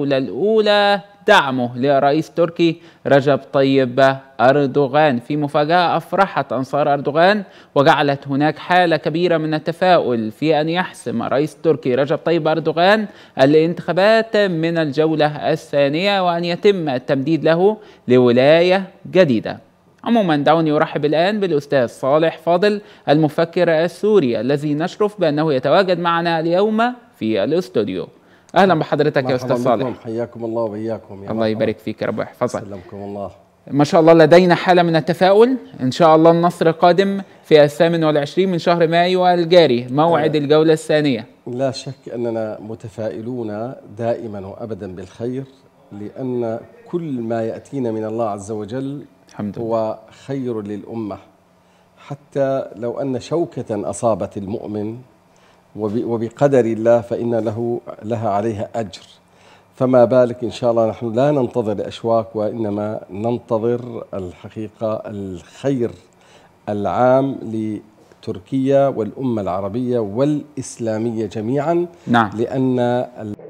الجولة الأولى دعمه لرئيس تركي رجب طيب أردوغان في مفاجأة أفرحت أنصار أردوغان وجعلت هناك حالة كبيرة من التفاؤل في أن يحسم رئيس تركي رجب طيب أردوغان الانتخابات من الجولة الثانية وأن يتم التمديد له لولاية جديدة عموما دعوني أرحب الآن بالأستاذ صالح فاضل المفكر السوري الذي نشرف بأنه يتواجد معنا اليوم في الاستوديو اهلا بحضرتك يا استاذ صالح حياكم الله وبياكم يا الله يبارك فيك يا رب ويحفظك سلمكم الله ما شاء الله لدينا حالة من التفاؤل إن شاء الله النصر قادم في الثامن والعشرين من شهر مايو الجاري موعد آه. الجولة الثانية لا شك أننا متفائلون دائما وأبدا بالخير لأن كل ما يأتينا من الله عز وجل الحمد هو خير للأمة حتى لو أن شوكة أصابت المؤمن وبقدر الله فإن له لها عليها أجر فما بالك إن شاء الله نحن لا ننتظر الأشواك وإنما ننتظر الحقيقة الخير العام لتركيا والأمة العربية والإسلامية جميعا نعم. لأن